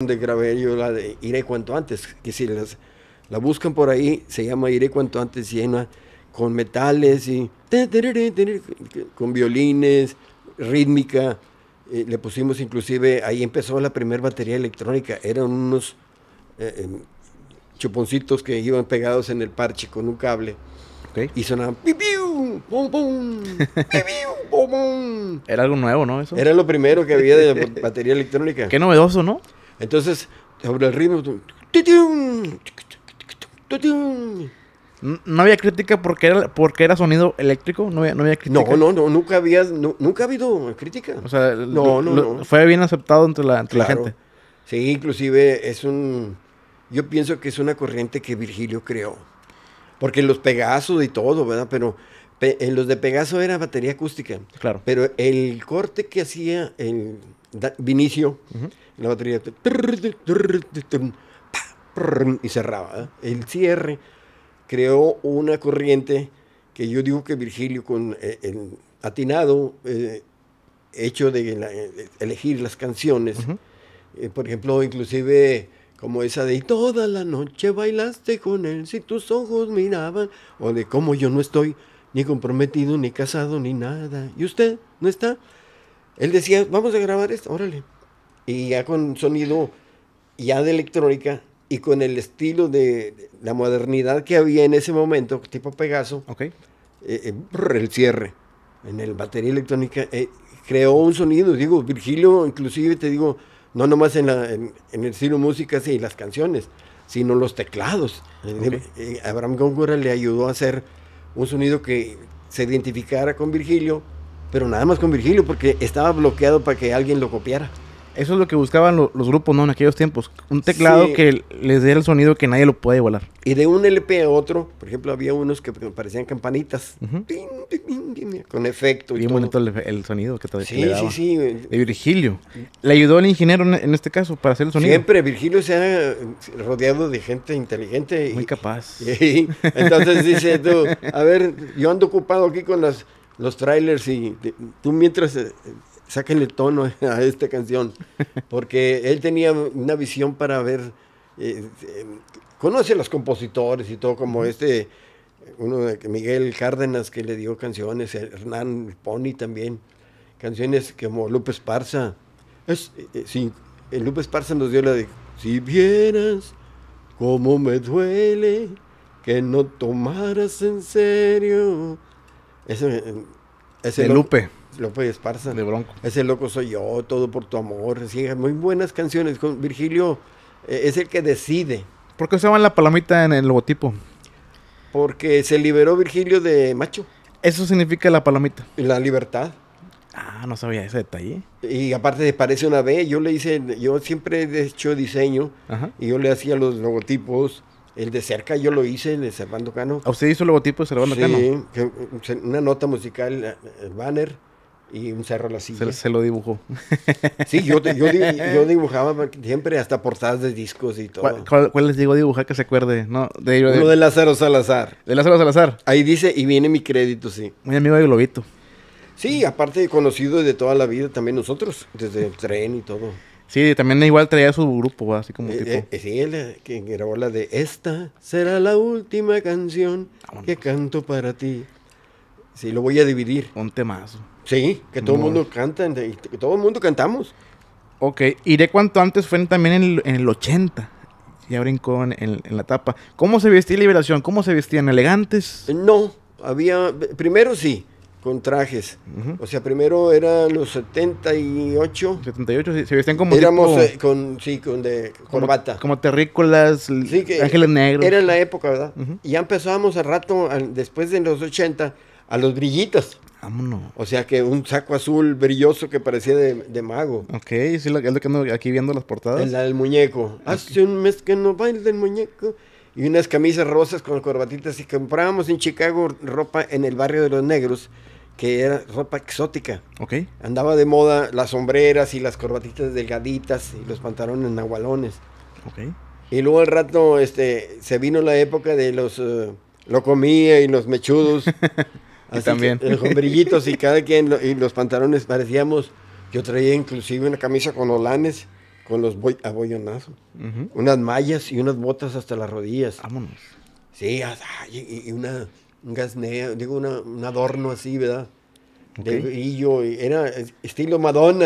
De grabé yo la de Iré cuanto antes, que si las, la buscan por ahí, se llama Iré cuanto antes llena con metales y con violines, rítmica. Eh, le pusimos inclusive, ahí empezó la primera batería electrónica, eran unos eh, em, chuponcitos que iban pegados en el parche con un cable. Y sonaban Era algo nuevo, ¿no? Eso? Era lo primero que había de batería electrónica. Qué novedoso, ¿no? Entonces, sobre el ritmo. No había crítica porque era, porque era sonido eléctrico, no había, no crítica. No, no, no, nunca había, nunca ha habido crítica. O sea, no, fue bien aceptado entre la, gente. Sí, inclusive es un, yo pienso que es una corriente que Virgilio creó, porque los Pegasos y todo, ¿verdad? Pero en los de Pegaso era batería acústica. Claro. Pero el corte que hacía el Vinicio la batería y cerraba. ¿eh? El cierre creó una corriente que yo digo que Virgilio con eh, el atinado eh, hecho de, elegir las canciones, por ejemplo, inclusive como esa de toda la noche bailaste con él si tus ojos miraban o de cómo yo no estoy ni comprometido ni casado ni nada y usted no está él decía, vamos a grabar esto, órale. Y ya con sonido, ya de electrónica, y con el estilo de la modernidad que había en ese momento, tipo Pegaso, eh, eh, el cierre en el batería electrónica eh, creó un sonido. Digo, Virgilio, inclusive te digo, no nomás en, el estilo música y las canciones, sino los teclados. Abraham Góngora le ayudó a hacer un sonido que se identificara con Virgilio pero nada más con Virgilio, porque estaba bloqueado para que alguien lo copiara. Eso es lo que buscaban los grupos, ¿no? En aquellos tiempos. Un teclado que les diera el sonido que nadie lo puede igualar. Y de un LP a otro, por ejemplo, había unos que parecían campanitas. con efecto. Y, bonito el, sonido que te Sí, sí, sí. De Virgilio. Le ayudó el ingeniero en, este caso para hacer el sonido. Siempre, Virgilio se ha eh, rodeado de gente inteligente. Muy capaz. entonces dice tú, a ver, yo ando ocupado aquí con las los trailers y tú mientras eh, sáquenle tono a esta canción, porque él tenía una visión para ver, eh, eh, conoce a los compositores y todo, como este, uno de Miguel Cárdenas que le dio canciones, Hernán Pony también, canciones como López Parza Es, sí, nos dio la de Si vieras cómo me duele que no tomaras en serio ese, eh, ese de Lupe. Lupe Esparza. De Bronco. Ese loco soy yo, todo por tu amor. Sí, muy buenas canciones. Con Virgilio eh, es el que decide. ¿Por qué usaban la palomita en el logotipo? Porque se liberó Virgilio de macho. Eso significa la palomita. La libertad. Ah, no sabía ese detalle. Y aparte parece una B. Yo le hice, yo siempre he hecho diseño y yo le hacía los logotipos el de cerca yo lo hice, el de Servando Cano. ¿A usted hizo el logotipo de Servando Cano? Sí, una nota musical, eh, el banner y un cerro a la silla. Se, lo dibujó. Sí, yo, yo, dibujaba siempre hasta portadas de discos y todo. ¿Cuál, les digo dibujar que se acuerde? No, de, de, de Lázaro Salazar. ¿De Lázaro Salazar? Ahí dice, y viene mi crédito, sí. Mi amigo de Globito. Sí, aparte conocido de toda la vida también nosotros, desde el tren y todo. Sí, también igual traía su grupo, así como eh, tipo. Eh, sí, él eh, quien grabó la de Esta será la última canción que canto para ti. Sí, lo voy a dividir. Un temazo. Sí, que todo el mundo canta, que todo el mundo cantamos. Ok, iré cuanto antes, fue también en el, 80. Ya brincó en, en, en, la tapa. ¿Cómo se vestía Liberación? ¿Cómo se vestían? ¿Elegantes? No, había. Primero sí, con trajes. O sea, primero eran los 78. 78, se vestían como. Éramos tipo, eh, con, sí, con de corbata. Como terrícolas, ángeles negros. Era la época, ¿verdad? Y ya empezábamos al rato, después de los 80, a los brillitos. Vámonos. O sea que un saco azul brilloso que parecía de, mago. Ok, es lo que ando aquí viendo las portadas. El, la del muñeco. Hace un mes que no baila el muñeco y unas camisas rosas con corbatitas y comprábamos en Chicago ropa en el barrio de los negros que era ropa exótica. Ok. Andaba de moda las sombreras y las corbatitas delgaditas y los pantalones nahualones. Ok. Y luego al rato este, se vino la época de los Locomía eh, lo comía y los mechudos. también. los eh, brillitos y cada quien, y los pantalones parecíamos. Yo traía inclusive una camisa con olanes, con los boy, Unas mallas y unas botas hasta las rodillas. Vámonos. Sí, ah, y una un gasneo, digo, una, un adorno así, ¿verdad? De brillo, era estilo Madonna.